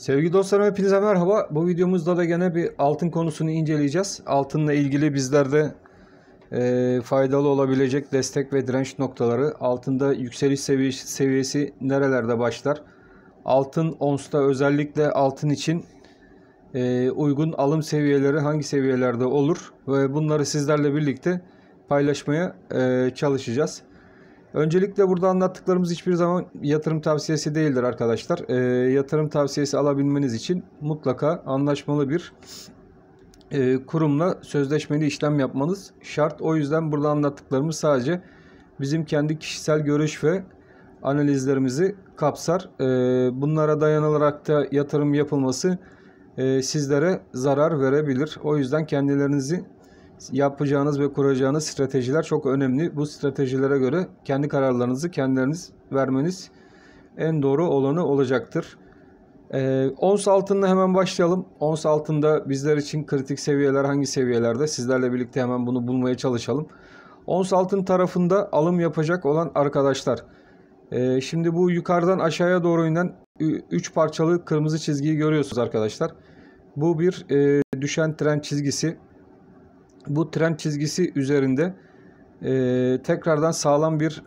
Sevgili dostlarım hepinize merhaba. Bu videomuzda da gene bir altın konusunu inceleyeceğiz. Altınla ilgili bizlerde e, faydalı olabilecek destek ve direnç noktaları, altında yükseliş seviyesi, seviyesi nerelerde başlar? Altın onsta özellikle altın için e, uygun alım seviyeleri hangi seviyelerde olur? Ve bunları sizlerle birlikte paylaşmaya e, çalışacağız. Öncelikle burada anlattıklarımız hiçbir zaman yatırım tavsiyesi değildir arkadaşlar. E, yatırım tavsiyesi alabilmeniz için mutlaka anlaşmalı bir e, kurumla sözleşmeli işlem yapmanız şart. O yüzden burada anlattıklarımız sadece bizim kendi kişisel görüş ve analizlerimizi kapsar. E, bunlara dayanılarak da yatırım yapılması e, sizlere zarar verebilir. O yüzden kendilerinizi yapacağınız ve kuracağınız stratejiler çok önemli. Bu stratejilere göre kendi kararlarınızı kendileriniz vermeniz en doğru olanı olacaktır. E, ons altında hemen başlayalım. Ons altında bizler için kritik seviyeler hangi seviyelerde? Sizlerle birlikte hemen bunu bulmaya çalışalım. Ons altın tarafında alım yapacak olan arkadaşlar. E, şimdi bu yukarıdan aşağıya doğru inen 3 parçalı kırmızı çizgiyi görüyorsunuz arkadaşlar. Bu bir e, düşen trend çizgisi bu trend çizgisi üzerinde e, tekrardan sağlam bir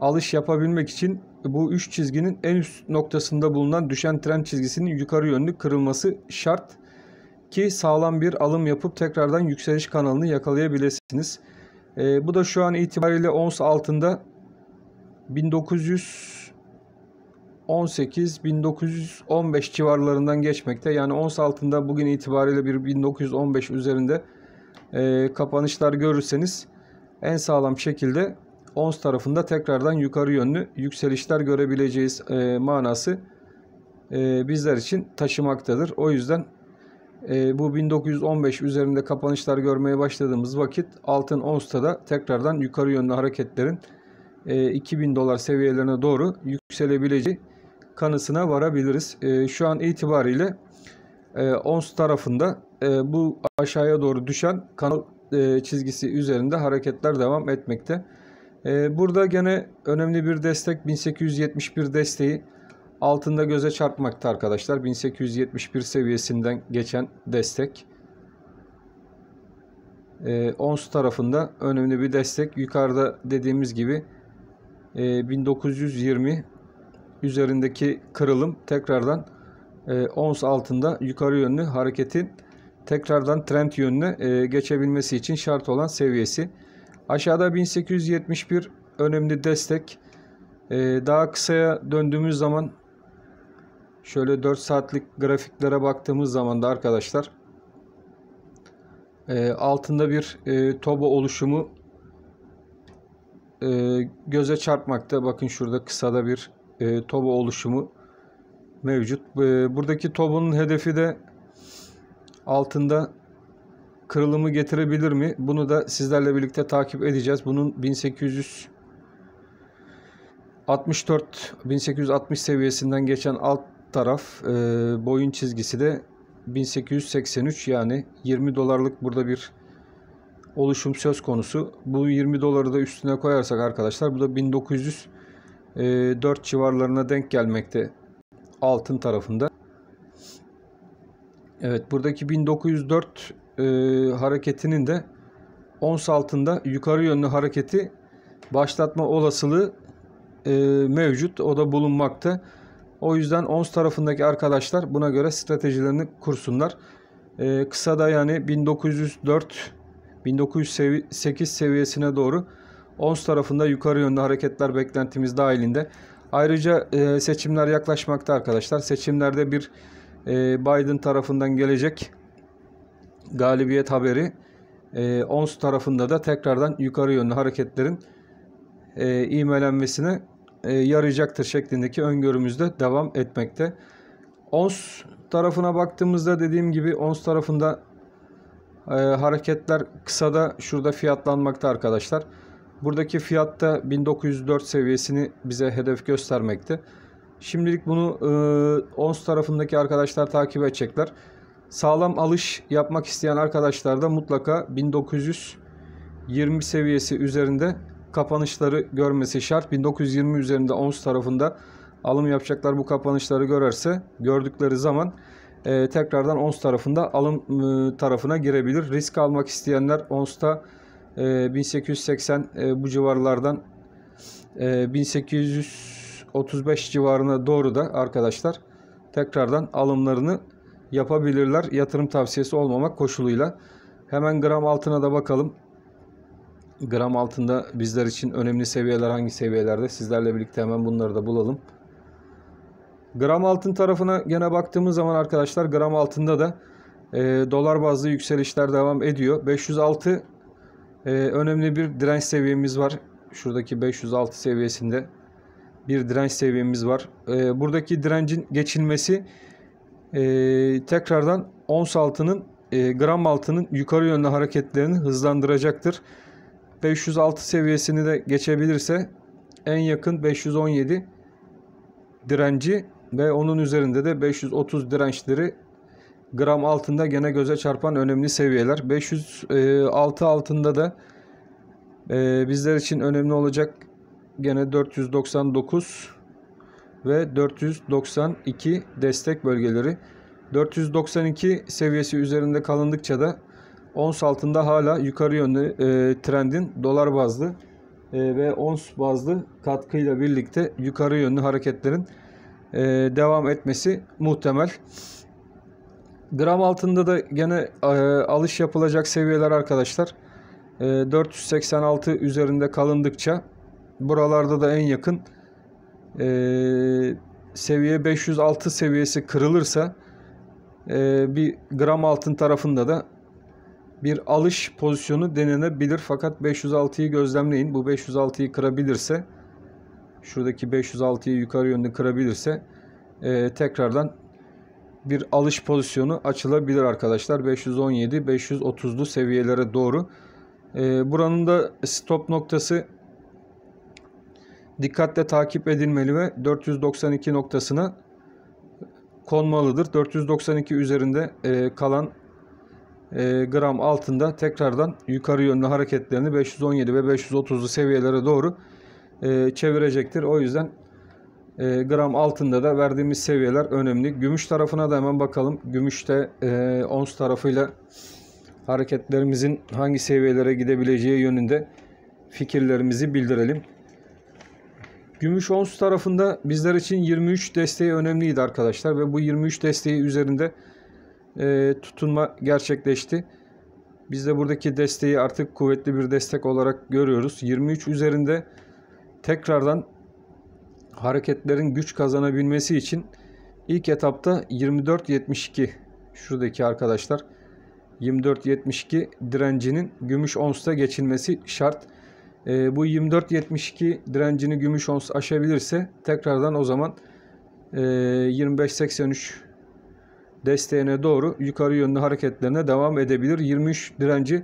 alış yapabilmek için bu üç çizginin en üst noktasında bulunan düşen trend çizgisinin yukarı yönlü kırılması şart ki sağlam bir alım yapıp tekrardan yükseliş kanalını yakalayabilirsiniz. E, bu da şu an itibariyle ons altında 1918-1915 civarlarından geçmekte. Yani ons altında bugün itibariyle bir 1915 üzerinde e, kapanışlar görürseniz en sağlam şekilde ons tarafında tekrardan yukarı yönlü yükselişler görebileceğiz e, manası e, bizler için taşımaktadır. O yüzden e, bu 1915 üzerinde kapanışlar görmeye başladığımız vakit altın onsta da tekrardan yukarı yönlü hareketlerin e, 2000 dolar seviyelerine doğru yükselebileceği kanısına varabiliriz. E, şu an itibariyle e, ons tarafında e, bu aşağıya doğru düşen kanal e, çizgisi üzerinde hareketler devam etmekte. E, burada gene önemli bir destek 1871 desteği altında göze çarpmakta arkadaşlar. 1871 seviyesinden geçen destek. E, ons tarafında önemli bir destek. Yukarıda dediğimiz gibi e, 1920 üzerindeki kırılım tekrardan e, ons altında yukarı yönlü hareketin tekrardan trend yönüne e, geçebilmesi için şart olan seviyesi. Aşağıda 1871 önemli destek. E, daha kısaya döndüğümüz zaman şöyle 4 saatlik grafiklere baktığımız zaman da arkadaşlar e, altında bir e, toba oluşumu e, göze çarpmakta. Bakın şurada kısada bir e, toba oluşumu mevcut. Ee, buradaki tobunun hedefi de altında kırılımı getirebilir mi? Bunu da sizlerle birlikte takip edeceğiz. Bunun 1800 64 1860 seviyesinden geçen alt taraf e, boyun çizgisi de 1883 yani 20 dolarlık burada bir oluşum söz konusu. Bu 20 doları da üstüne koyarsak arkadaşlar bu da 1904 e, civarlarına denk gelmekte altın tarafında. Evet buradaki 1904 e, hareketinin de ons altında yukarı yönlü hareketi başlatma olasılığı e, mevcut. O da bulunmakta. O yüzden ons tarafındaki arkadaşlar buna göre stratejilerini kursunlar. E, kısa da yani 1904 1908 seviyesine doğru ons tarafında yukarı yönlü hareketler beklentimiz dahilinde Ayrıca e, seçimler yaklaşmakta arkadaşlar. Seçimlerde bir e, Biden tarafından gelecek galibiyet haberi e, ONS tarafında da tekrardan yukarı yönlü hareketlerin e, imelenmesine e, yarayacaktır şeklindeki öngörümüzde devam etmekte. ONS tarafına baktığımızda dediğim gibi ONS tarafında e, hareketler kısada şurada fiyatlanmakta arkadaşlar. Buradaki fiyatta 1904 seviyesini bize hedef göstermekte. Şimdilik bunu e, ONS tarafındaki arkadaşlar takip edecekler. Sağlam alış yapmak isteyen arkadaşlar da mutlaka 1920 seviyesi üzerinde kapanışları görmesi şart. 1920 üzerinde ONS tarafında alım yapacaklar bu kapanışları görerse gördükleri zaman e, tekrardan ONS tarafında alım e, tarafına girebilir. Risk almak isteyenler ONS'ta 1880 ee, e, bu civarlardan 1835 e, civarına doğru da arkadaşlar tekrardan alımlarını yapabilirler. Yatırım tavsiyesi olmamak koşuluyla. Hemen gram altına da bakalım. Gram altında bizler için önemli seviyeler hangi seviyelerde? Sizlerle birlikte hemen bunları da bulalım. Gram altın tarafına gene baktığımız zaman arkadaşlar gram altında da e, dolar bazlı yükselişler devam ediyor. 506 ee, önemli bir direnç seviyemiz var. Şuradaki 506 seviyesinde bir direnç seviyemiz var. Ee, buradaki direncin geçilmesi e, tekrardan ons altının e, gram altının yukarı yönlü hareketlerini hızlandıracaktır. 506 seviyesini de geçebilirse en yakın 517 direnci ve onun üzerinde de 530 dirençleri gram altında gene göze çarpan önemli seviyeler. 506 e, altında da e, bizler için önemli olacak gene 499 ve 492 destek bölgeleri. 492 seviyesi üzerinde kalındıkça da ons altında hala yukarı yönlü e, trendin dolar bazlı e, ve ons bazlı katkıyla birlikte yukarı yönlü hareketlerin e, devam etmesi muhtemel. Gram altında da gene e, alış yapılacak seviyeler arkadaşlar. E, 486 üzerinde kalındıkça buralarda da en yakın e, seviye 506 seviyesi kırılırsa e, bir gram altın tarafında da bir alış pozisyonu denenebilir. Fakat 506'yı gözlemleyin. Bu 506'yı kırabilirse şuradaki 506'yı yukarı yönde kırabilirse e, tekrardan bir alış pozisyonu açılabilir arkadaşlar. 517-530'lu seviyelere doğru. E, buranın da stop noktası dikkatle takip edilmeli ve 492 noktasına konmalıdır. 492 üzerinde e, kalan e, gram altında tekrardan yukarı yönlü hareketlerini 517 ve 530'lu seviyelere doğru e, çevirecektir. O yüzden e, gram altında da verdiğimiz seviyeler önemli. Gümüş tarafına da hemen bakalım. Gümüşte e, ons tarafıyla hareketlerimizin hangi seviyelere gidebileceği yönünde fikirlerimizi bildirelim. Gümüş ons tarafında bizler için 23 desteği önemliydi arkadaşlar ve bu 23 desteği üzerinde e, tutunma gerçekleşti. Biz de buradaki desteği artık kuvvetli bir destek olarak görüyoruz. 23 üzerinde tekrardan hareketlerin güç kazanabilmesi için ilk etapta 24.72 şuradaki arkadaşlar 24.72 direncinin gümüş onsta geçilmesi şart. E, bu 24.72 direncini gümüş ons aşabilirse tekrardan o zaman e, 25.83 desteğine doğru yukarı yönlü hareketlerine devam edebilir. 23 direnci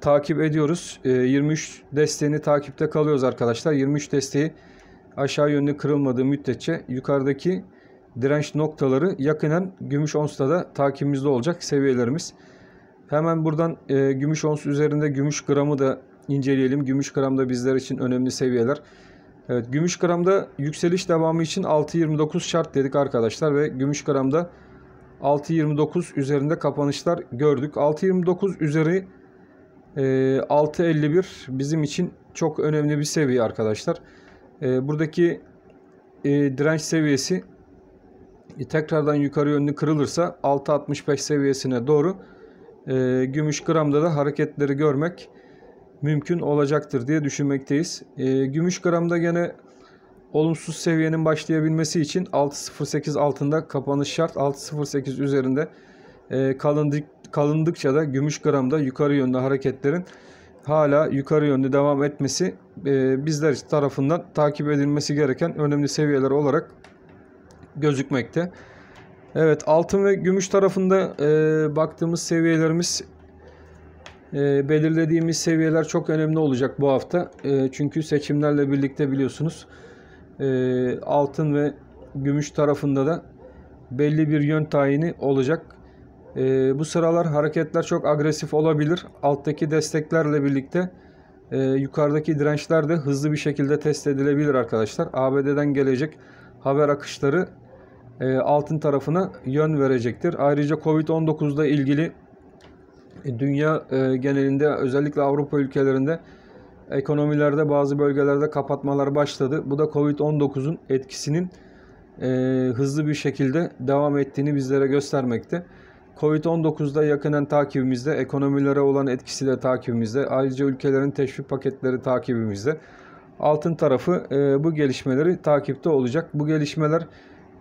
takip ediyoruz. E, ee, 23 desteğini takipte kalıyoruz arkadaşlar. 23 desteği aşağı yönlü kırılmadığı müddetçe yukarıdaki direnç noktaları yakinen gümüş onsta da takibimizde olacak seviyelerimiz. Hemen buradan e, gümüş ons üzerinde gümüş gramı da inceleyelim. Gümüş gramda bizler için önemli seviyeler. Evet, gümüş gramda yükseliş devamı için 6.29 şart dedik arkadaşlar ve gümüş gramda 6.29 üzerinde kapanışlar gördük. 6.29 üzeri e, 6.51 bizim için çok önemli bir seviye arkadaşlar. E, buradaki e, direnç seviyesi e, tekrardan yukarı yönlü kırılırsa 6.65 seviyesine doğru e, gümüş gramda da hareketleri görmek mümkün olacaktır diye düşünmekteyiz. E, gümüş gramda gene olumsuz seviyenin başlayabilmesi için 6.08 altında kapanış şart 6.08 üzerinde e, kalındık, kalındıkça da gümüş gramda yukarı yönlü hareketlerin hala yukarı yönde devam etmesi e, bizler tarafından takip edilmesi gereken önemli seviyeler olarak gözükmekte. Evet altın ve gümüş tarafında e, baktığımız seviyelerimiz e, belirlediğimiz seviyeler çok önemli olacak bu hafta. çünkü seçimlerle birlikte biliyorsunuz altın ve gümüş tarafında da belli bir yön tayini olacak. E, bu sıralar hareketler çok agresif olabilir. Alttaki desteklerle birlikte e, yukarıdaki dirençler de hızlı bir şekilde test edilebilir arkadaşlar. ABD'den gelecek haber akışları e, altın tarafına yön verecektir. Ayrıca Covid-19'da ilgili e, dünya e, genelinde özellikle Avrupa ülkelerinde ekonomilerde bazı bölgelerde kapatmalar başladı. Bu da Covid-19'un etkisinin e, hızlı bir şekilde devam ettiğini bizlere göstermekte. Covid-19'da yakinen takibimizde, ekonomilere olan etkisiyle takibimizde, ayrıca ülkelerin teşvik paketleri takibimizde. Altın tarafı e, bu gelişmeleri takipte olacak. Bu gelişmeler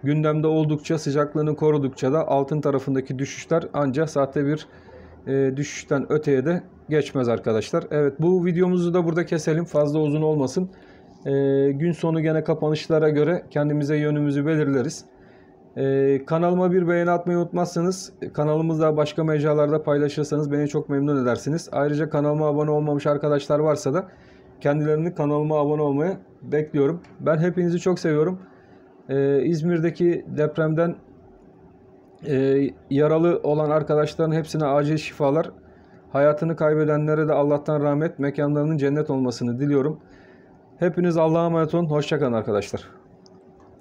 gündemde oldukça, sıcaklığını korudukça da altın tarafındaki düşüşler ancak sahte bir e, düşüşten öteye de geçmez arkadaşlar. Evet bu videomuzu da burada keselim. Fazla uzun olmasın. E, gün sonu gene kapanışlara göre kendimize yönümüzü belirleriz. Ee, kanalıma bir beğeni atmayı unutmazsanız, kanalımızda başka mecralarda paylaşırsanız beni çok memnun edersiniz. Ayrıca kanalıma abone olmamış arkadaşlar varsa da kendilerini kanalıma abone olmaya bekliyorum. Ben hepinizi çok seviyorum. Ee, İzmir'deki depremden e, yaralı olan arkadaşların hepsine acil şifalar, hayatını kaybedenlere de Allah'tan rahmet, mekanlarının cennet olmasını diliyorum. Hepiniz Allah'a emanet olun. Hoşçakalın arkadaşlar.